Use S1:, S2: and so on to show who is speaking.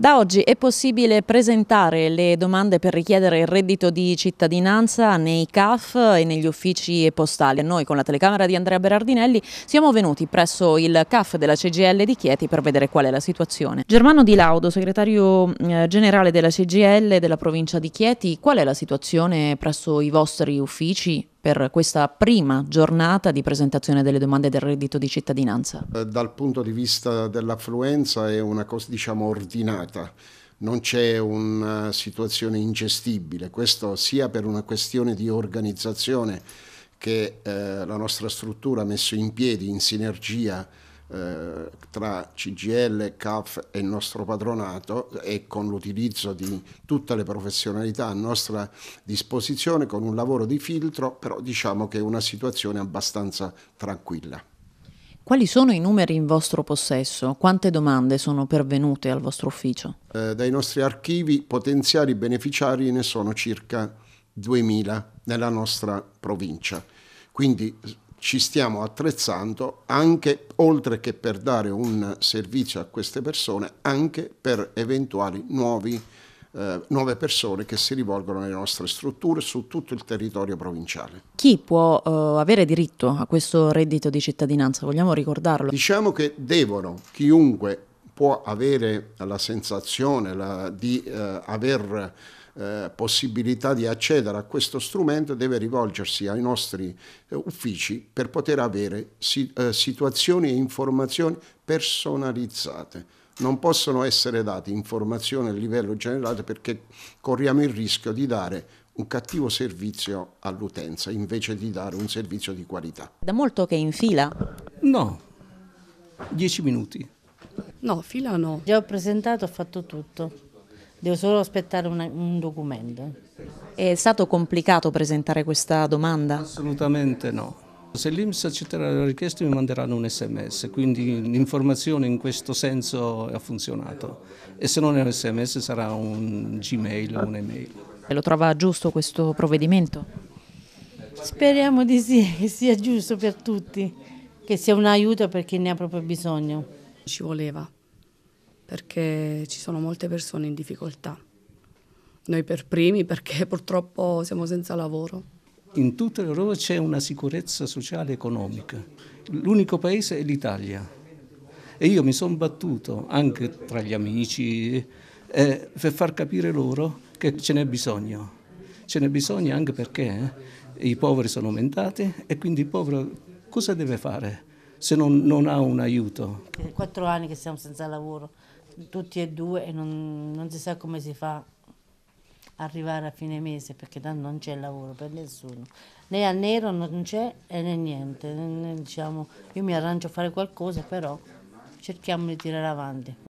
S1: Da oggi è possibile presentare le domande per richiedere il reddito di cittadinanza nei CAF e negli uffici postali. Noi con la telecamera di Andrea Berardinelli siamo venuti presso il CAF della CGL di Chieti per vedere qual è la situazione. Germano Di Laudo, segretario eh, generale della CGL della provincia di Chieti, qual è la situazione presso i vostri uffici? per questa prima giornata di presentazione delle domande del reddito di cittadinanza?
S2: Eh, dal punto di vista dell'affluenza è una cosa diciamo ordinata non c'è una situazione ingestibile, questo sia per una questione di organizzazione che eh, la nostra struttura ha messo in piedi in sinergia eh, tra CGL, CAF e il nostro padronato e con l'utilizzo di tutte le professionalità a nostra disposizione, con un lavoro di filtro, però diciamo che è una situazione abbastanza tranquilla.
S1: Quali sono i numeri in vostro possesso? Quante domande sono pervenute al vostro ufficio?
S2: Eh, dai nostri archivi potenziali beneficiari ne sono circa 2.000 nella nostra provincia. Quindi ci stiamo attrezzando anche, oltre che per dare un servizio a queste persone, anche per eventuali nuovi, eh, nuove persone che si rivolgono alle nostre strutture su tutto il territorio provinciale.
S1: Chi può eh, avere diritto a questo reddito di cittadinanza? Vogliamo ricordarlo?
S2: Diciamo che devono, chiunque può avere la sensazione la, di eh, aver eh, possibilità di accedere a questo strumento deve rivolgersi ai nostri eh, uffici per poter avere si, eh, situazioni e informazioni personalizzate. Non possono essere date informazioni a livello generale perché corriamo il rischio di dare un cattivo servizio all'utenza invece di dare un servizio di qualità.
S3: Da molto che è in
S4: fila?
S2: No, dieci
S4: minuti.
S3: No, fila no. Già ho presentato, ho fatto tutto devo solo aspettare una, un documento.
S1: È stato complicato presentare questa domanda?
S4: Assolutamente no. Se l'Inps accetterà la richiesta mi manderanno un sms, quindi l'informazione in questo senso ha funzionato e se non è un sms sarà un gmail o un'email. E lo trova giusto questo provvedimento?
S3: Speriamo di sì, che sia giusto per tutti, che sia un aiuto per chi ne ha proprio bisogno. Ci voleva perché ci sono molte persone in difficoltà. Noi per primi
S4: perché purtroppo siamo senza lavoro. In tutta l'Europa c'è una sicurezza sociale e economica. L'unico paese è l'Italia. E io mi sono battuto anche tra gli amici eh, per far capire loro che ce n'è bisogno. Ce n'è bisogno anche perché eh, i poveri sono aumentati e quindi il povero cosa deve fare se non, non ha un aiuto?
S3: È quattro anni che siamo senza lavoro tutti e due e non, non si sa come si fa arrivare a fine mese perché tanto non c'è lavoro per nessuno né a nero non c'è né niente né, diciamo, io mi arrangio a fare qualcosa però cerchiamo di tirare avanti